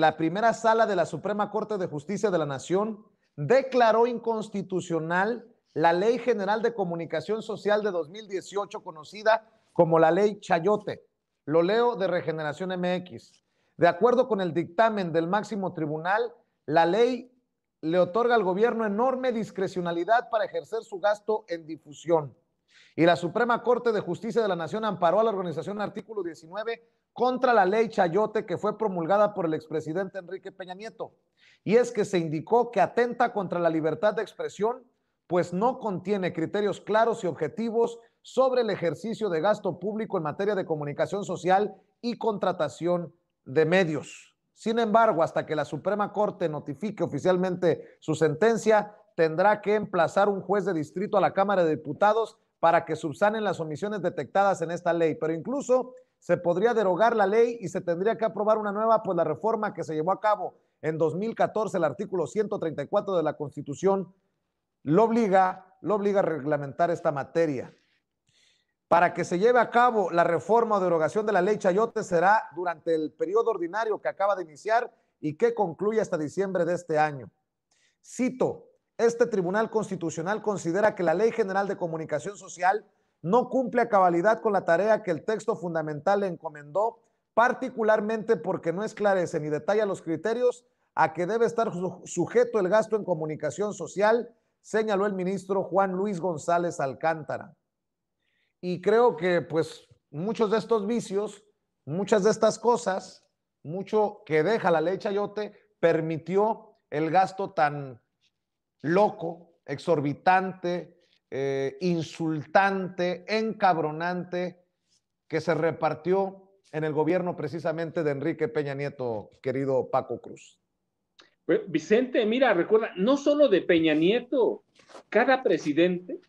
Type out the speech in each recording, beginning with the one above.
la primera sala de la Suprema Corte de Justicia de la Nación declaró inconstitucional la Ley General de Comunicación Social de 2018, conocida como la Ley Chayote. Lo leo de Regeneración MX. De acuerdo con el dictamen del máximo tribunal, la ley le otorga al gobierno enorme discrecionalidad para ejercer su gasto en difusión. Y la Suprema Corte de Justicia de la Nación amparó a la organización artículo 19 contra la ley Chayote que fue promulgada por el expresidente Enrique Peña Nieto. Y es que se indicó que atenta contra la libertad de expresión, pues no contiene criterios claros y objetivos sobre el ejercicio de gasto público en materia de comunicación social y contratación de medios. Sin embargo, hasta que la Suprema Corte notifique oficialmente su sentencia, tendrá que emplazar un juez de distrito a la Cámara de Diputados para que subsanen las omisiones detectadas en esta ley, pero incluso se podría derogar la ley y se tendría que aprobar una nueva, pues la reforma que se llevó a cabo en 2014, el artículo 134 de la Constitución, lo obliga, lo obliga a reglamentar esta materia. Para que se lleve a cabo la reforma o derogación de la ley Chayote será durante el periodo ordinario que acaba de iniciar y que concluye hasta diciembre de este año. Cito, este Tribunal Constitucional considera que la Ley General de Comunicación Social no cumple a cabalidad con la tarea que el texto fundamental le encomendó, particularmente porque no esclarece ni detalla los criterios a que debe estar sujeto el gasto en comunicación social, señaló el ministro Juan Luis González Alcántara. Y creo que pues muchos de estos vicios, muchas de estas cosas, mucho que deja la ley Chayote, permitió el gasto tan loco, exorbitante, eh, insultante, encabronante, que se repartió en el gobierno precisamente de Enrique Peña Nieto, querido Paco Cruz. Pues, Vicente, mira, recuerda, no solo de Peña Nieto, cada presidente,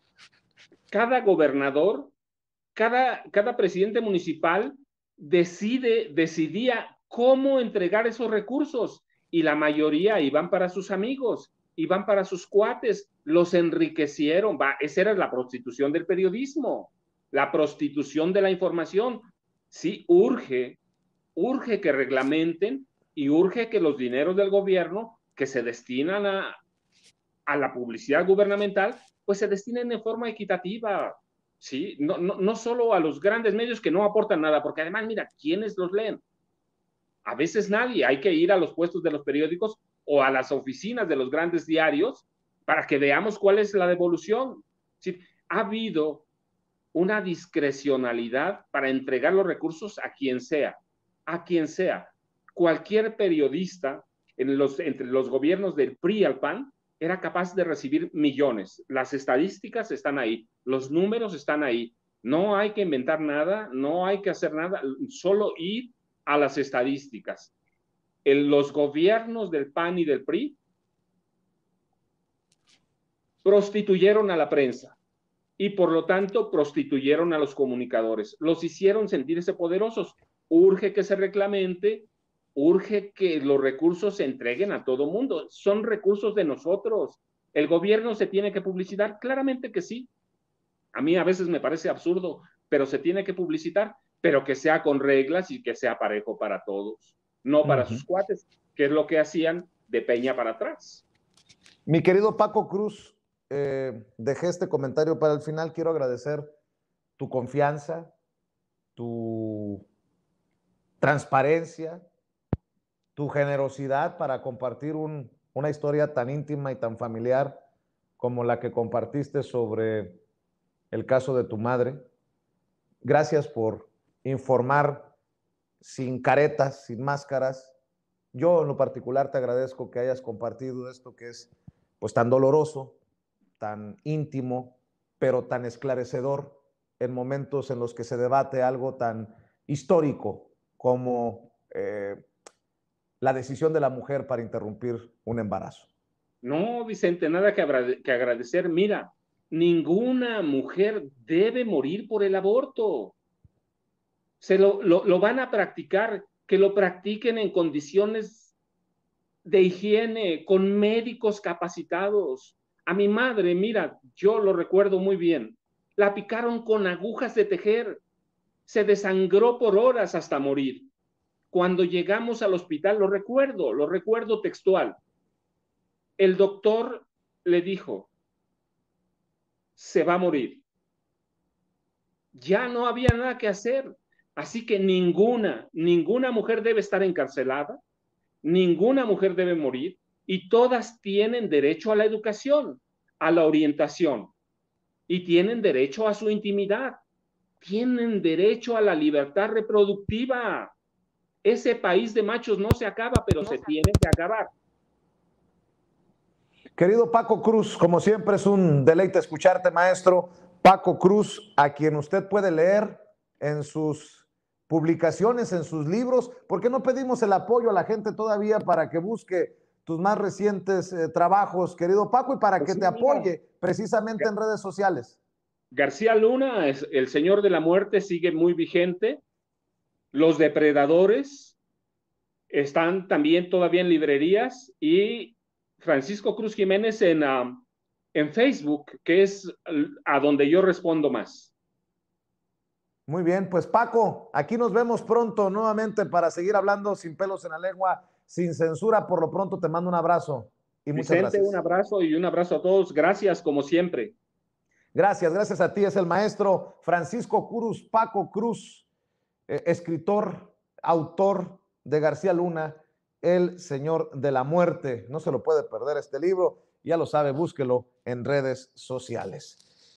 cada gobernador, cada, cada presidente municipal decide, decidía cómo entregar esos recursos y la mayoría iban para sus amigos y van para sus cuates, los enriquecieron, va, esa era la prostitución del periodismo, la prostitución de la información. Sí, urge, urge que reglamenten y urge que los dineros del gobierno que se destinan a, la publicidad gubernamental, pues se destinen de forma equitativa, ¿sí? No, no, no solo a los grandes medios que no aportan nada, porque además, mira, ¿quiénes los leen? A veces nadie, hay que ir a los puestos de los periódicos o a las oficinas de los grandes diarios para que veamos cuál es la devolución. ha habido una discrecionalidad para entregar los recursos a quien sea, a quien sea. Cualquier periodista en los, entre los gobiernos del PRI al PAN era capaz de recibir millones. Las estadísticas están ahí, los números están ahí. No hay que inventar nada, no hay que hacer nada, solo ir a las estadísticas los gobiernos del PAN y del PRI prostituyeron a la prensa y por lo tanto prostituyeron a los comunicadores, los hicieron sentirse poderosos. Urge que se reclamente, urge que los recursos se entreguen a todo mundo, son recursos de nosotros. ¿El gobierno se tiene que publicitar? Claramente que sí. A mí a veces me parece absurdo, pero se tiene que publicitar, pero que sea con reglas y que sea parejo para todos no para sus cuates, que es lo que hacían de Peña para atrás. Mi querido Paco Cruz, eh, dejé este comentario para el final. Quiero agradecer tu confianza, tu transparencia, tu generosidad para compartir una historia tan íntima y tan familiar como la que compartiste sobre el caso de tu madre. Gracias por informar sin caretas, sin máscaras. Yo en lo particular te agradezco que hayas compartido esto que es pues tan doloroso, tan íntimo, pero tan esclarecedor en momentos en los que se debate algo tan histórico como eh, la decisión de la mujer para interrumpir un embarazo. No, Vicente, nada que agradecer. Mira, ninguna mujer debe morir por el aborto se lo, lo van a practicar, que lo practiquen en condiciones de higiene, con médicos capacitados. A mi madre, mira, yo lo recuerdo muy bien, la picaron con agujas de tejer, se desangró por horas hasta morir. Cuando llegamos al hospital, lo recuerdo, lo recuerdo textual, el doctor le dijo, se va a morir. Ya no había nada que hacer. Así que ninguna, ninguna mujer debe estar encarcelada, ninguna mujer debe morir y todas tienen derecho a la educación, a la orientación y tienen derecho a su intimidad, tienen derecho a la libertad reproductiva. Ese país de machos no se acaba, pero se, se tiene que acabar. Querido Paco Cruz, como siempre es un deleite escucharte, maestro. Paco Cruz, a quien usted puede leer en sus publicaciones en sus libros. ¿Por qué no pedimos el apoyo a la gente todavía para que busque tus más recientes eh, trabajos, querido Paco, y para pues que te apoye precisamente en redes sociales? García Luna, es el Señor de la Muerte, sigue muy vigente. Los Depredadores están también todavía en librerías y Francisco Cruz Jiménez en, ah, en Facebook, que es a donde yo respondo más. Muy bien, pues Paco, aquí nos vemos pronto nuevamente para seguir hablando sin pelos en la lengua, sin censura. Por lo pronto te mando un abrazo y muchas gracias. Un abrazo y un abrazo a todos. Gracias como siempre. Gracias, gracias a ti. Es el maestro Francisco Cruz, Paco Cruz, eh, escritor, autor de García Luna, El Señor de la Muerte. No se lo puede perder este libro. Ya lo sabe, búsquelo en redes sociales.